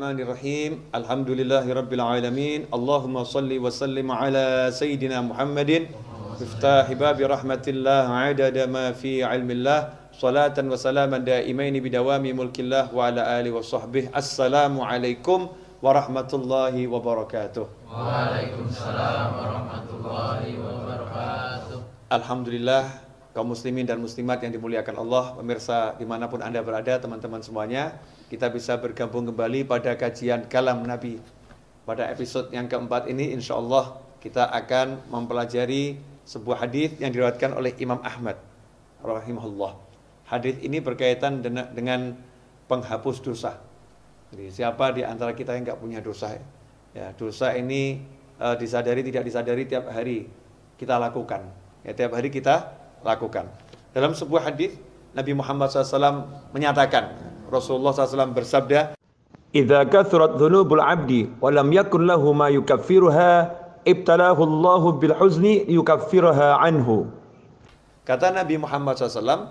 الرحمن الرحيم الحمد لله رب العالمين اللهم صل وسلم على سيدنا محمد مفتاح باب رحمة الله عدد ما في علم الله صلاة وسلاما دائمين بدوام ملك الله وعلى آله وصحبه السلام عليكم ورحمة الله وبركاته وعليكم السلام ورحمة الله وبركاته الحمد لله kaum muslimin dan muslimat yang dimuliakan Allah, pemirsa dimanapun Anda berada, teman-teman semuanya, kita bisa bergabung kembali pada kajian Kalam Nabi. Pada episode yang keempat ini, insya Allah kita akan mempelajari sebuah hadis yang diriwayatkan oleh Imam Ahmad, rahimahullah. Hadis ini berkaitan dengan penghapus dosa. Jadi siapa di antara kita yang nggak punya dosa? Ya, dosa ini eh, disadari tidak disadari tiap hari kita lakukan. Ya, tiap hari kita lakukan. Dalam sebuah hadis Nabi Muhammad SAW menyatakan Rasulullah SAW bersabda Idza kathrat dhunubul abdi wa lam yakun lahu ma yukaffiruha ibtalahu Allah bil huzni yukaffiraha anhu. Kata Nabi Muhammad SAW,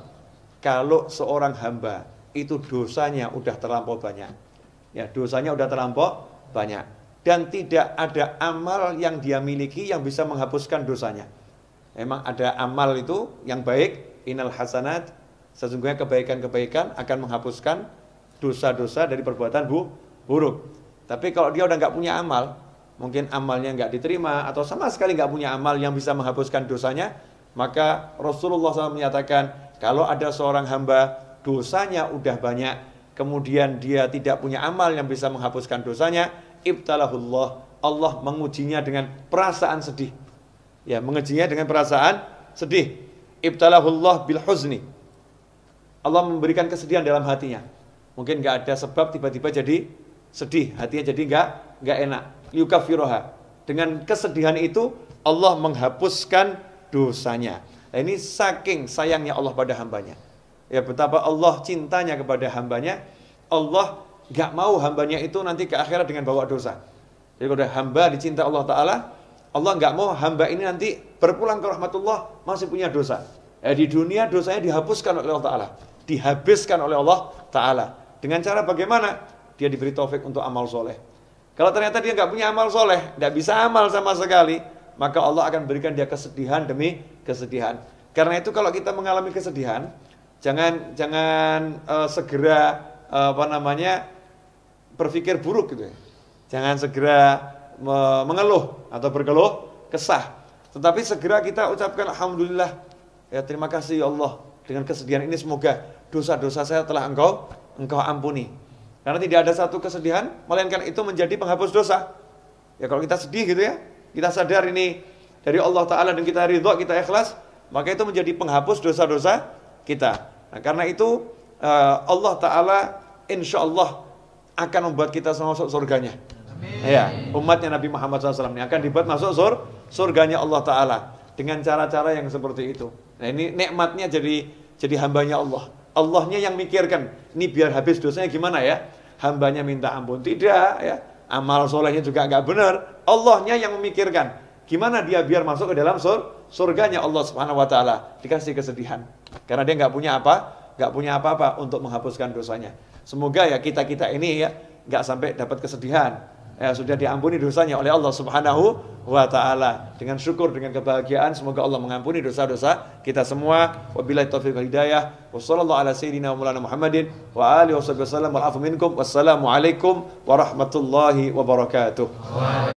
kalau seorang hamba itu dosanya udah terlampau banyak. Ya, dosanya udah terlampau banyak dan tidak ada amal yang dia miliki yang bisa menghapuskan dosanya. Emang ada amal itu yang baik, inal hasanat, sesungguhnya kebaikan-kebaikan akan menghapuskan dosa-dosa dari perbuatan bu, buruk. Tapi kalau dia udah nggak punya amal, mungkin amalnya nggak diterima atau sama sekali nggak punya amal yang bisa menghapuskan dosanya, maka Rasulullah SAW menyatakan kalau ada seorang hamba dosanya udah banyak, kemudian dia tidak punya amal yang bisa menghapuskan dosanya, ibtalahullah, Allah mengujinya dengan perasaan sedih. Ya, mengejinya dengan perasaan sedih. Ibtalahullah bil huzni. Allah memberikan kesedihan dalam hatinya. Mungkin nggak ada sebab tiba-tiba jadi sedih, hatinya jadi nggak nggak enak. Yukafiroha. Dengan kesedihan itu Allah menghapuskan dosanya. Nah, ini saking sayangnya Allah pada hambanya. Ya betapa Allah cintanya kepada hambanya. Allah nggak mau hambanya itu nanti ke akhirat dengan bawa dosa. Jadi kalau hamba dicinta Allah Taala, Allah nggak mau hamba ini nanti berpulang ke rahmatullah masih punya dosa. Ya, di dunia dosanya dihapuskan oleh Allah Ta'ala. Dihabiskan oleh Allah Ta'ala. Dengan cara bagaimana? Dia diberi taufik untuk amal soleh. Kalau ternyata dia nggak punya amal soleh, nggak bisa amal sama sekali, maka Allah akan berikan dia kesedihan demi kesedihan. Karena itu kalau kita mengalami kesedihan, jangan jangan uh, segera uh, apa namanya berpikir buruk gitu ya. Jangan segera mengeluh atau berkeluh kesah. Tetapi segera kita ucapkan alhamdulillah. Ya terima kasih ya Allah dengan kesedihan ini semoga dosa-dosa saya telah Engkau Engkau ampuni. Karena tidak ada satu kesedihan melainkan itu menjadi penghapus dosa. Ya kalau kita sedih gitu ya, kita sadar ini dari Allah taala dan kita ridho, kita ikhlas, maka itu menjadi penghapus dosa-dosa kita. Nah, karena itu eh, Allah taala insya Allah akan membuat kita masuk surganya. Ya, umatnya Nabi Muhammad SAW ini akan dibuat masuk sur, surganya Allah Ta'ala dengan cara-cara yang seperti itu. Nah ini nikmatnya jadi jadi hambanya Allah. Allahnya yang mikirkan, ini biar habis dosanya gimana ya? Hambanya minta ampun. Tidak ya, amal solehnya juga nggak benar. Allahnya yang memikirkan, gimana dia biar masuk ke dalam sur, surganya Allah Subhanahu Wa Ta'ala. Dikasih kesedihan. Karena dia nggak punya apa? Nggak punya apa-apa untuk menghapuskan dosanya. Semoga ya kita-kita ini ya nggak sampai dapat kesedihan ya, sudah diampuni dosanya oleh Allah Subhanahu wa taala. Dengan syukur, dengan kebahagiaan semoga Allah mengampuni dosa-dosa kita semua. Wabillahi taufiq wal hidayah. Wassallallahu ala Wassalamualaikum warahmatullahi wabarakatuh.